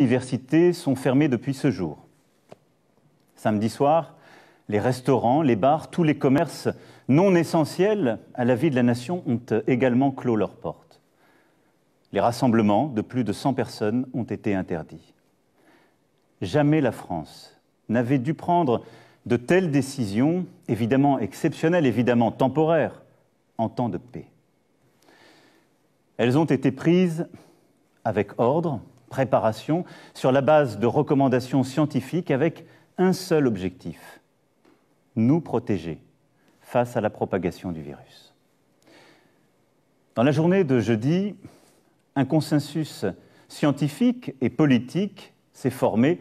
universités sont fermées depuis ce jour. Samedi soir, les restaurants, les bars, tous les commerces non essentiels à la vie de la nation ont également clos leurs portes. Les rassemblements de plus de 100 personnes ont été interdits. Jamais la France n'avait dû prendre de telles décisions, évidemment exceptionnelles, évidemment temporaires, en temps de paix. Elles ont été prises avec ordre, préparation sur la base de recommandations scientifiques avec un seul objectif, nous protéger face à la propagation du virus. Dans la journée de jeudi, un consensus scientifique et politique s'est formé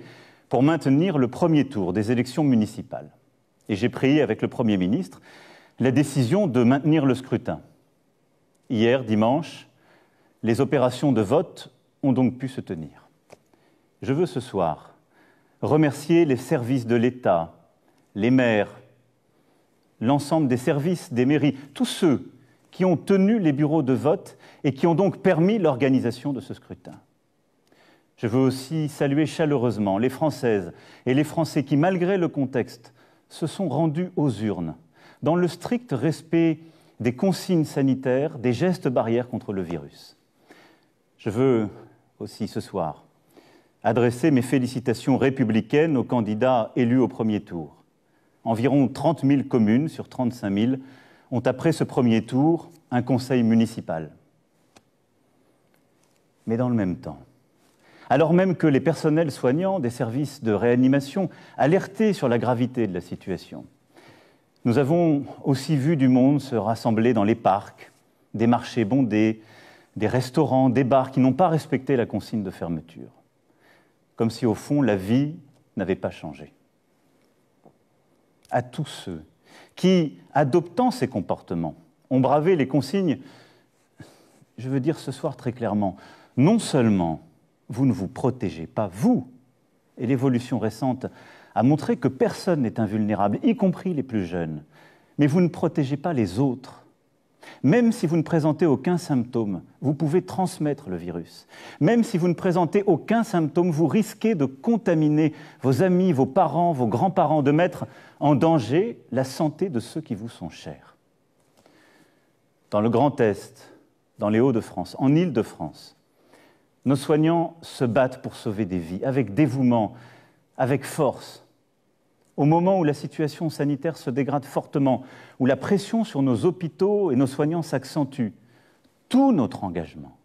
pour maintenir le premier tour des élections municipales. Et j'ai pris avec le Premier ministre la décision de maintenir le scrutin. Hier, dimanche, les opérations de vote ont donc pu se tenir. Je veux ce soir remercier les services de l'État, les maires, l'ensemble des services des mairies, tous ceux qui ont tenu les bureaux de vote et qui ont donc permis l'organisation de ce scrutin. Je veux aussi saluer chaleureusement les Françaises et les Français qui, malgré le contexte, se sont rendus aux urnes, dans le strict respect des consignes sanitaires, des gestes barrières contre le virus. Je veux aussi ce soir, adresser mes félicitations républicaines aux candidats élus au premier tour. Environ 30 000 communes sur 35 000 ont après ce premier tour un conseil municipal. Mais dans le même temps, alors même que les personnels soignants des services de réanimation alertaient sur la gravité de la situation, nous avons aussi vu du monde se rassembler dans les parcs, des marchés bondés, des restaurants, des bars qui n'ont pas respecté la consigne de fermeture. Comme si, au fond, la vie n'avait pas changé. À tous ceux qui, adoptant ces comportements, ont bravé les consignes, je veux dire ce soir très clairement, non seulement vous ne vous protégez pas, vous, et l'évolution récente a montré que personne n'est invulnérable, y compris les plus jeunes, mais vous ne protégez pas les autres même si vous ne présentez aucun symptôme, vous pouvez transmettre le virus. Même si vous ne présentez aucun symptôme, vous risquez de contaminer vos amis, vos parents, vos grands-parents, de mettre en danger la santé de ceux qui vous sont chers. Dans le Grand Est, dans les Hauts-de-France, en Île-de-France, nos soignants se battent pour sauver des vies, avec dévouement, avec force, au moment où la situation sanitaire se dégrade fortement, où la pression sur nos hôpitaux et nos soignants s'accentue, tout notre engagement,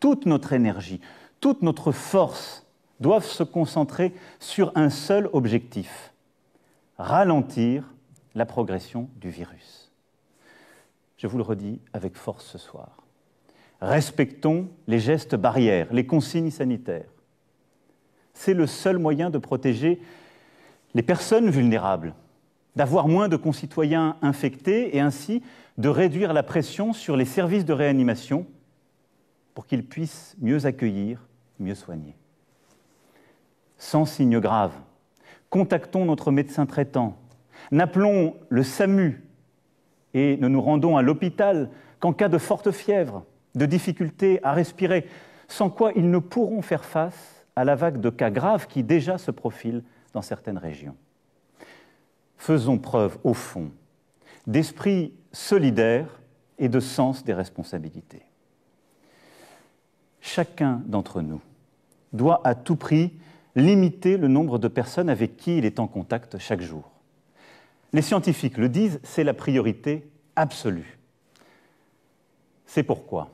toute notre énergie, toute notre force doivent se concentrer sur un seul objectif, ralentir la progression du virus. Je vous le redis avec force ce soir. Respectons les gestes barrières, les consignes sanitaires. C'est le seul moyen de protéger les personnes vulnérables, d'avoir moins de concitoyens infectés et ainsi de réduire la pression sur les services de réanimation pour qu'ils puissent mieux accueillir, mieux soigner. Sans signe grave, contactons notre médecin traitant, n'appelons le SAMU et ne nous rendons à l'hôpital qu'en cas de forte fièvre, de difficulté à respirer, sans quoi ils ne pourront faire face à la vague de cas graves qui déjà se profile dans certaines régions. Faisons preuve, au fond, d'esprit solidaire et de sens des responsabilités. Chacun d'entre nous doit à tout prix limiter le nombre de personnes avec qui il est en contact chaque jour. Les scientifiques le disent, c'est la priorité absolue. C'est pourquoi,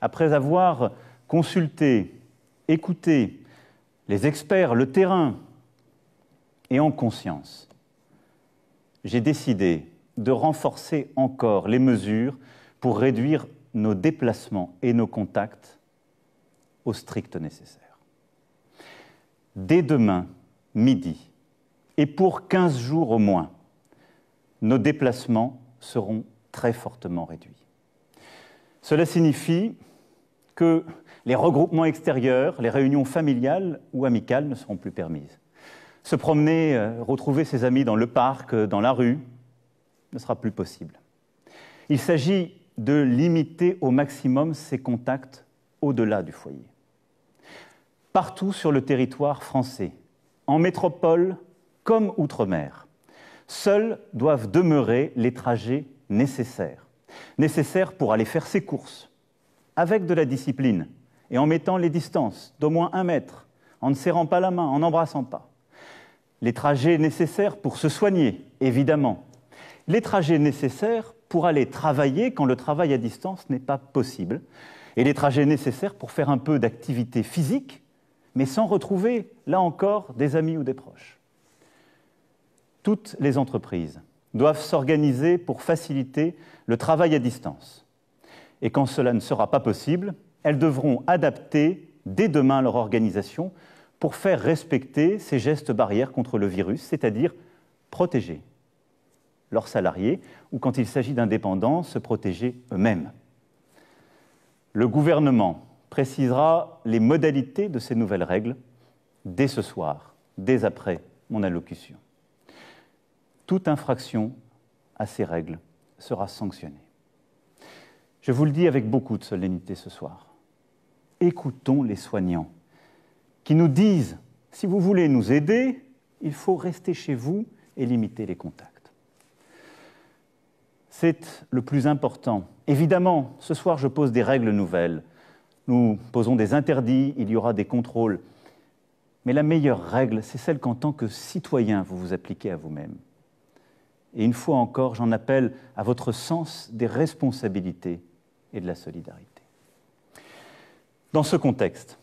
après avoir consulté, écouté les experts, le terrain, et en conscience, j'ai décidé de renforcer encore les mesures pour réduire nos déplacements et nos contacts au strict nécessaire. Dès demain, midi, et pour 15 jours au moins, nos déplacements seront très fortement réduits. Cela signifie que les regroupements extérieurs, les réunions familiales ou amicales ne seront plus permises se promener, euh, retrouver ses amis dans le parc, euh, dans la rue, ne sera plus possible. Il s'agit de limiter au maximum ses contacts au-delà du foyer. Partout sur le territoire français, en métropole comme outre-mer, seuls doivent demeurer les trajets nécessaires. Nécessaires pour aller faire ses courses, avec de la discipline et en mettant les distances d'au moins un mètre, en ne serrant pas la main, en n'embrassant pas les trajets nécessaires pour se soigner, évidemment, les trajets nécessaires pour aller travailler quand le travail à distance n'est pas possible, et les trajets nécessaires pour faire un peu d'activité physique, mais sans retrouver, là encore, des amis ou des proches. Toutes les entreprises doivent s'organiser pour faciliter le travail à distance. Et quand cela ne sera pas possible, elles devront adapter dès demain leur organisation pour faire respecter ces gestes barrières contre le virus, c'est-à-dire protéger leurs salariés ou, quand il s'agit d'indépendants, se protéger eux-mêmes. Le gouvernement précisera les modalités de ces nouvelles règles dès ce soir, dès après mon allocution. Toute infraction à ces règles sera sanctionnée. Je vous le dis avec beaucoup de solennité ce soir. Écoutons les soignants qui nous disent, si vous voulez nous aider, il faut rester chez vous et limiter les contacts. C'est le plus important. Évidemment, ce soir, je pose des règles nouvelles. Nous posons des interdits, il y aura des contrôles. Mais la meilleure règle, c'est celle qu'en tant que citoyen, vous vous appliquez à vous-même. Et une fois encore, j'en appelle à votre sens des responsabilités et de la solidarité. Dans ce contexte,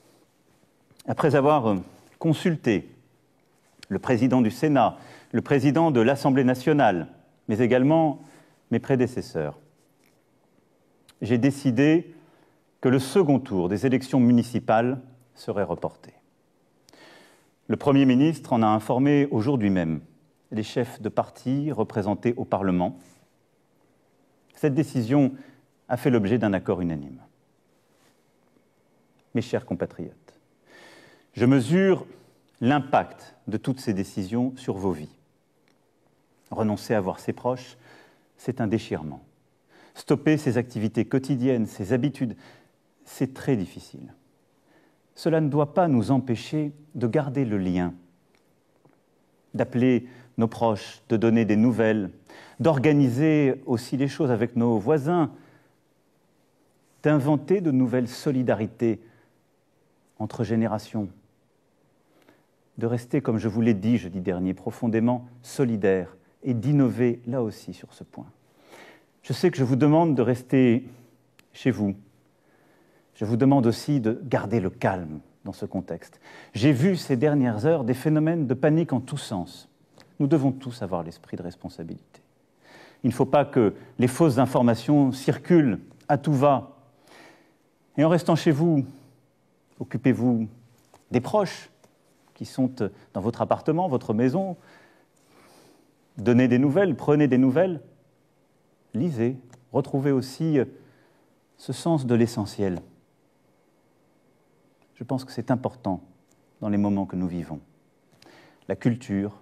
après avoir euh, consulté le président du Sénat, le président de l'Assemblée nationale, mais également mes prédécesseurs, j'ai décidé que le second tour des élections municipales serait reporté. Le Premier ministre en a informé aujourd'hui même les chefs de parti représentés au Parlement. Cette décision a fait l'objet d'un accord unanime. Mes chers compatriotes, je mesure l'impact de toutes ces décisions sur vos vies. Renoncer à voir ses proches, c'est un déchirement. Stopper ses activités quotidiennes, ses habitudes, c'est très difficile. Cela ne doit pas nous empêcher de garder le lien, d'appeler nos proches, de donner des nouvelles, d'organiser aussi les choses avec nos voisins, d'inventer de nouvelles solidarités entre générations, de rester, comme je vous l'ai dit jeudi dernier, profondément solidaire et d'innover là aussi sur ce point. Je sais que je vous demande de rester chez vous. Je vous demande aussi de garder le calme dans ce contexte. J'ai vu ces dernières heures des phénomènes de panique en tous sens. Nous devons tous avoir l'esprit de responsabilité. Il ne faut pas que les fausses informations circulent à tout va. Et en restant chez vous, occupez-vous des proches, qui sont euh, dans votre appartement, votre maison. Donnez des nouvelles, prenez des nouvelles, lisez, retrouvez aussi euh, ce sens de l'essentiel. Je pense que c'est important dans les moments que nous vivons. La culture,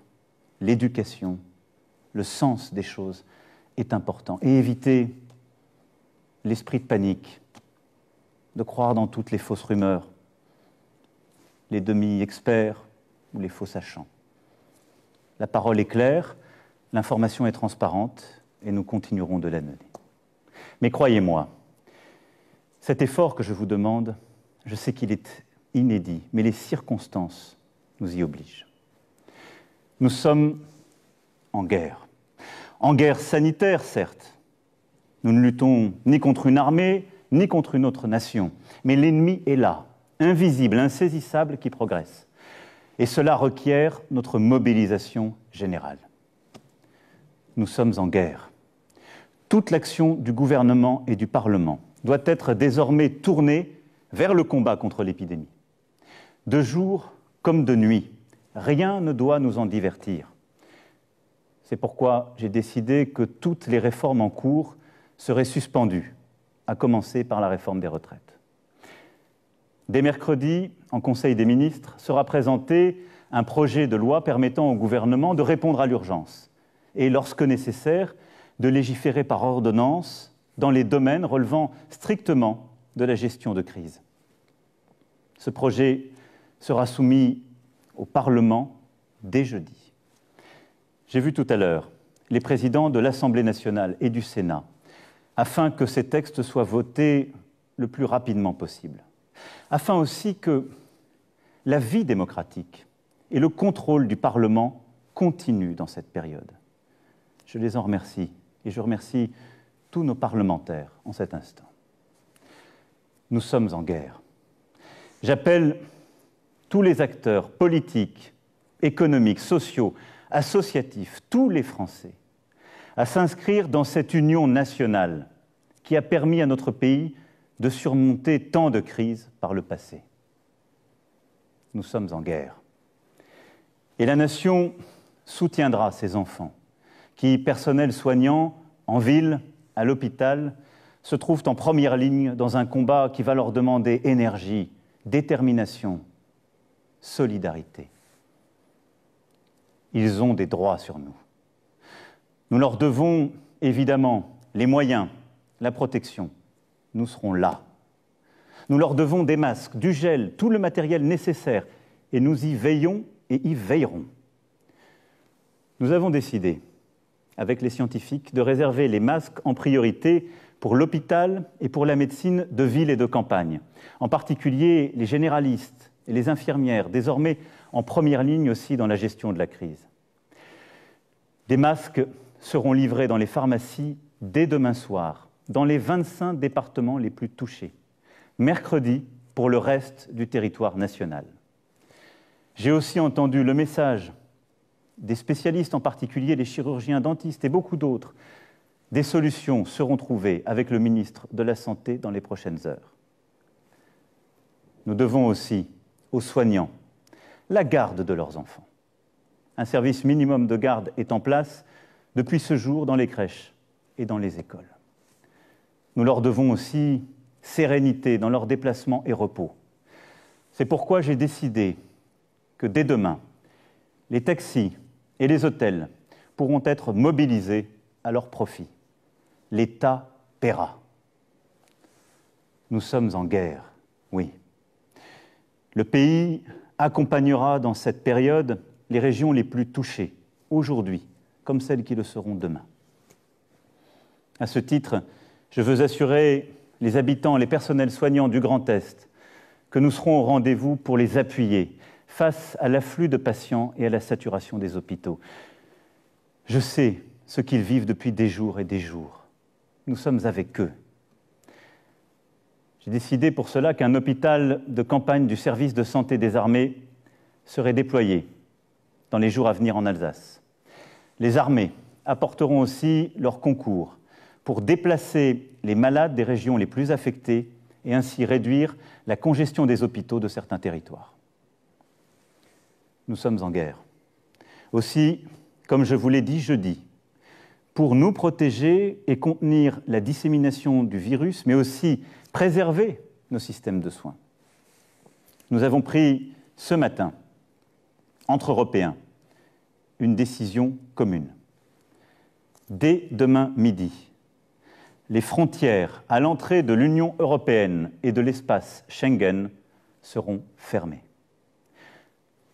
l'éducation, le sens des choses est important. Et évitez l'esprit de panique, de croire dans toutes les fausses rumeurs, les demi-experts ou les faux sachants. La parole est claire, l'information est transparente et nous continuerons de la donner. Mais croyez-moi, cet effort que je vous demande, je sais qu'il est inédit, mais les circonstances nous y obligent. Nous sommes en guerre. En guerre sanitaire, certes. Nous ne luttons ni contre une armée, ni contre une autre nation. Mais l'ennemi est là, invisible, insaisissable qui progresse. Et cela requiert notre mobilisation générale. Nous sommes en guerre. Toute l'action du gouvernement et du Parlement doit être désormais tournée vers le combat contre l'épidémie. De jour comme de nuit, rien ne doit nous en divertir. C'est pourquoi j'ai décidé que toutes les réformes en cours seraient suspendues, à commencer par la réforme des retraites. Dès mercredi, en Conseil des ministres, sera présenté un projet de loi permettant au gouvernement de répondre à l'urgence et, lorsque nécessaire, de légiférer par ordonnance dans les domaines relevant strictement de la gestion de crise. Ce projet sera soumis au Parlement dès jeudi. J'ai vu tout à l'heure les présidents de l'Assemblée nationale et du Sénat afin que ces textes soient votés le plus rapidement possible afin aussi que la vie démocratique et le contrôle du Parlement continuent dans cette période. Je les en remercie et je remercie tous nos parlementaires en cet instant. Nous sommes en guerre. J'appelle tous les acteurs politiques, économiques, sociaux, associatifs, tous les Français, à s'inscrire dans cette union nationale qui a permis à notre pays de surmonter tant de crises par le passé. Nous sommes en guerre. Et la nation soutiendra ses enfants, qui, personnel soignant, en ville, à l'hôpital, se trouvent en première ligne dans un combat qui va leur demander énergie, détermination, solidarité. Ils ont des droits sur nous. Nous leur devons évidemment les moyens, la protection, nous serons là. Nous leur devons des masques, du gel, tout le matériel nécessaire, et nous y veillons et y veillerons. Nous avons décidé, avec les scientifiques, de réserver les masques en priorité pour l'hôpital et pour la médecine de ville et de campagne, en particulier les généralistes et les infirmières, désormais en première ligne aussi dans la gestion de la crise. Des masques seront livrés dans les pharmacies dès demain soir dans les 25 départements les plus touchés. Mercredi, pour le reste du territoire national. J'ai aussi entendu le message des spécialistes, en particulier les chirurgiens dentistes et beaucoup d'autres. Des solutions seront trouvées avec le ministre de la Santé dans les prochaines heures. Nous devons aussi aux soignants la garde de leurs enfants. Un service minimum de garde est en place depuis ce jour dans les crèches et dans les écoles. Nous leur devons aussi sérénité dans leurs déplacements et repos. C'est pourquoi j'ai décidé que dès demain, les taxis et les hôtels pourront être mobilisés à leur profit. L'État paiera. Nous sommes en guerre, oui. Le pays accompagnera dans cette période les régions les plus touchées aujourd'hui, comme celles qui le seront demain. À ce titre, je veux assurer les habitants, les personnels soignants du Grand Est, que nous serons au rendez-vous pour les appuyer face à l'afflux de patients et à la saturation des hôpitaux. Je sais ce qu'ils vivent depuis des jours et des jours. Nous sommes avec eux. J'ai décidé pour cela qu'un hôpital de campagne du service de santé des armées serait déployé dans les jours à venir en Alsace. Les armées apporteront aussi leur concours pour déplacer les malades des régions les plus affectées et ainsi réduire la congestion des hôpitaux de certains territoires. Nous sommes en guerre. Aussi, comme je vous l'ai dit jeudi, pour nous protéger et contenir la dissémination du virus, mais aussi préserver nos systèmes de soins, nous avons pris ce matin, entre Européens, une décision commune. Dès demain midi, les frontières à l'entrée de l'Union européenne et de l'espace Schengen seront fermées.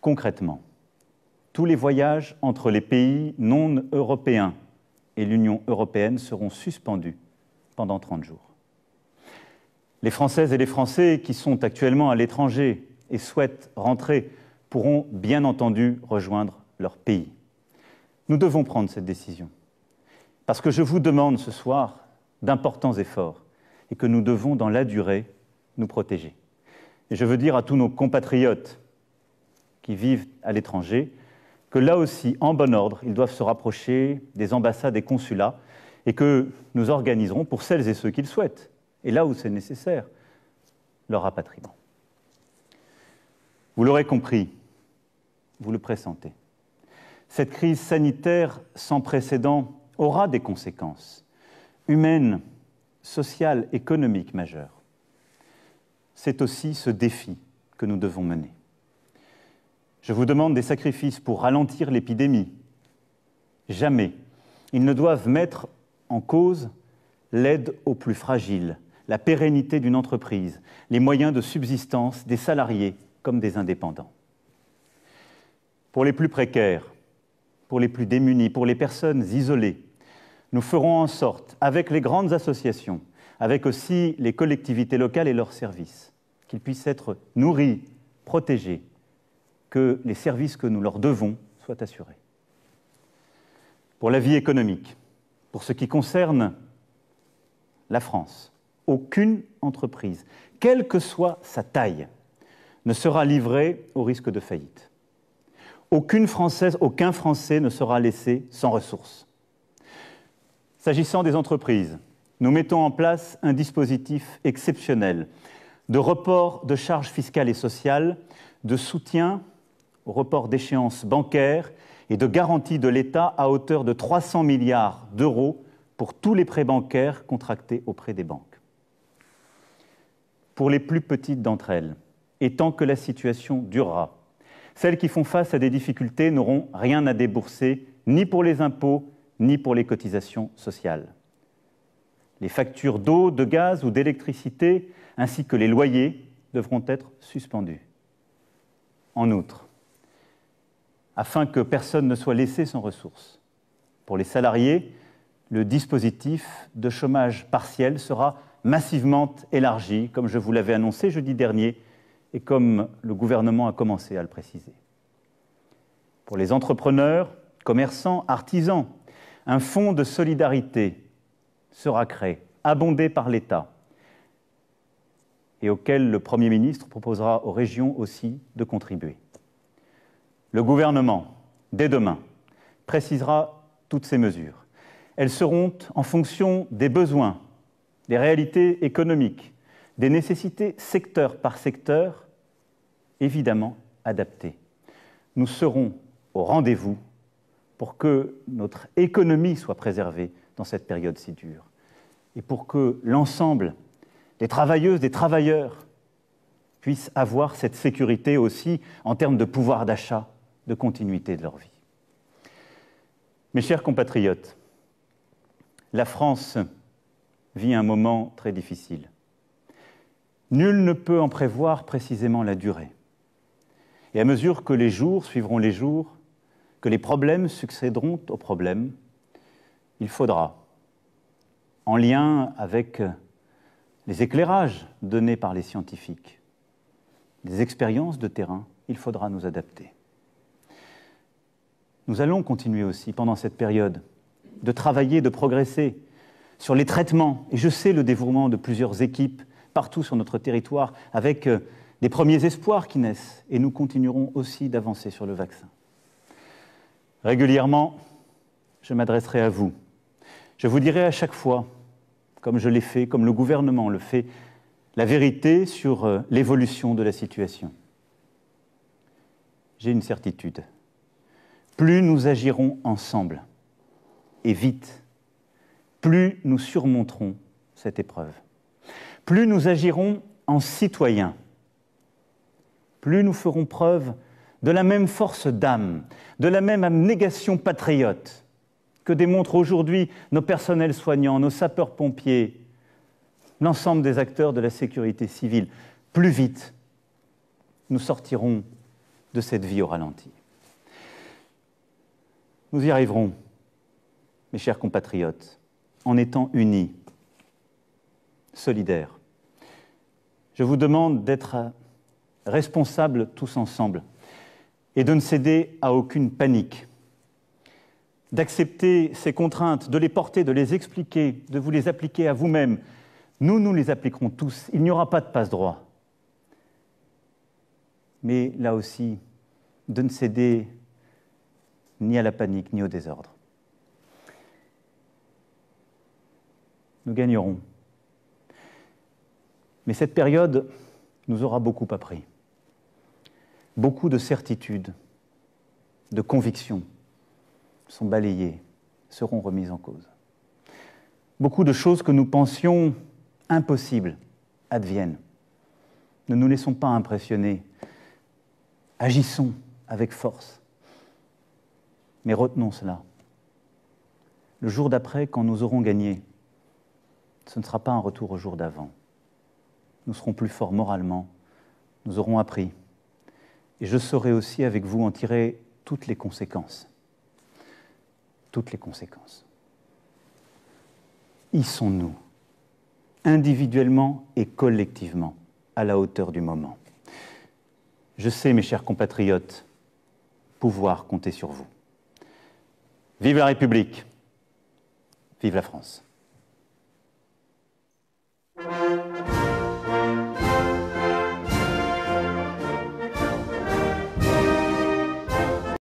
Concrètement, tous les voyages entre les pays non européens et l'Union européenne seront suspendus pendant 30 jours. Les Françaises et les Français qui sont actuellement à l'étranger et souhaitent rentrer pourront bien entendu rejoindre leur pays. Nous devons prendre cette décision. Parce que je vous demande ce soir, d'importants efforts et que nous devons, dans la durée, nous protéger. Et je veux dire à tous nos compatriotes qui vivent à l'étranger que là aussi, en bon ordre, ils doivent se rapprocher des ambassades et consulats et que nous organiserons pour celles et ceux qui le souhaitent, et là où c'est nécessaire, leur rapatriement. Vous l'aurez compris, vous le pressentez. Cette crise sanitaire sans précédent aura des conséquences humaine, sociale, économique majeure, c'est aussi ce défi que nous devons mener. Je vous demande des sacrifices pour ralentir l'épidémie. Jamais ils ne doivent mettre en cause l'aide aux plus fragiles, la pérennité d'une entreprise, les moyens de subsistance des salariés comme des indépendants. Pour les plus précaires, pour les plus démunis, pour les personnes isolées, nous ferons en sorte, avec les grandes associations, avec aussi les collectivités locales et leurs services, qu'ils puissent être nourris, protégés, que les services que nous leur devons soient assurés. Pour la vie économique, pour ce qui concerne la France, aucune entreprise, quelle que soit sa taille, ne sera livrée au risque de faillite. Aucune Française, aucun Français ne sera laissé sans ressources. S'agissant des entreprises, nous mettons en place un dispositif exceptionnel de report de charges fiscales et sociales, de soutien au report d'échéances bancaires et de garantie de l'État à hauteur de 300 milliards d'euros pour tous les prêts bancaires contractés auprès des banques. Pour les plus petites d'entre elles, et tant que la situation durera, celles qui font face à des difficultés n'auront rien à débourser, ni pour les impôts, ni pour les cotisations sociales. Les factures d'eau, de gaz ou d'électricité, ainsi que les loyers, devront être suspendues. En outre, afin que personne ne soit laissé sans ressources, pour les salariés, le dispositif de chômage partiel sera massivement élargi, comme je vous l'avais annoncé jeudi dernier et comme le gouvernement a commencé à le préciser. Pour les entrepreneurs, commerçants, artisans, un fonds de solidarité sera créé, abondé par l'État, et auquel le Premier ministre proposera aux régions aussi de contribuer. Le gouvernement, dès demain, précisera toutes ces mesures. Elles seront en fonction des besoins, des réalités économiques, des nécessités secteur par secteur, évidemment adaptées. Nous serons au rendez-vous pour que notre économie soit préservée dans cette période si dure et pour que l'ensemble des travailleuses, des travailleurs puissent avoir cette sécurité aussi en termes de pouvoir d'achat, de continuité de leur vie. Mes chers compatriotes, la France vit un moment très difficile. Nul ne peut en prévoir précisément la durée. Et à mesure que les jours suivront les jours, que les problèmes succéderont aux problèmes, il faudra, en lien avec les éclairages donnés par les scientifiques, des expériences de terrain, il faudra nous adapter. Nous allons continuer aussi pendant cette période de travailler, de progresser sur les traitements. Et je sais le dévouement de plusieurs équipes partout sur notre territoire avec euh, des premiers espoirs qui naissent. Et nous continuerons aussi d'avancer sur le vaccin. Régulièrement, je m'adresserai à vous. Je vous dirai à chaque fois, comme je l'ai fait, comme le gouvernement le fait, la vérité sur euh, l'évolution de la situation. J'ai une certitude. Plus nous agirons ensemble, et vite, plus nous surmonterons cette épreuve. Plus nous agirons en citoyens, plus nous ferons preuve de la même force d'âme, de la même abnégation patriote que démontrent aujourd'hui nos personnels soignants, nos sapeurs-pompiers, l'ensemble des acteurs de la sécurité civile. Plus vite, nous sortirons de cette vie au ralenti. Nous y arriverons, mes chers compatriotes, en étant unis, solidaires. Je vous demande d'être responsables tous ensemble et de ne céder à aucune panique, d'accepter ces contraintes, de les porter, de les expliquer, de vous les appliquer à vous-même. Nous, nous les appliquerons tous. Il n'y aura pas de passe-droit. Mais là aussi, de ne céder ni à la panique, ni au désordre. Nous gagnerons. Mais cette période nous aura beaucoup appris beaucoup de certitudes, de convictions sont balayées, seront remises en cause. Beaucoup de choses que nous pensions impossibles adviennent. Ne nous laissons pas impressionner. Agissons avec force. Mais retenons cela. Le jour d'après, quand nous aurons gagné, ce ne sera pas un retour au jour d'avant. Nous serons plus forts moralement, nous aurons appris, et je saurai aussi avec vous en tirer toutes les conséquences. Toutes les conséquences. Y sont-nous, individuellement et collectivement, à la hauteur du moment Je sais, mes chers compatriotes, pouvoir compter sur vous. Vive la République Vive la France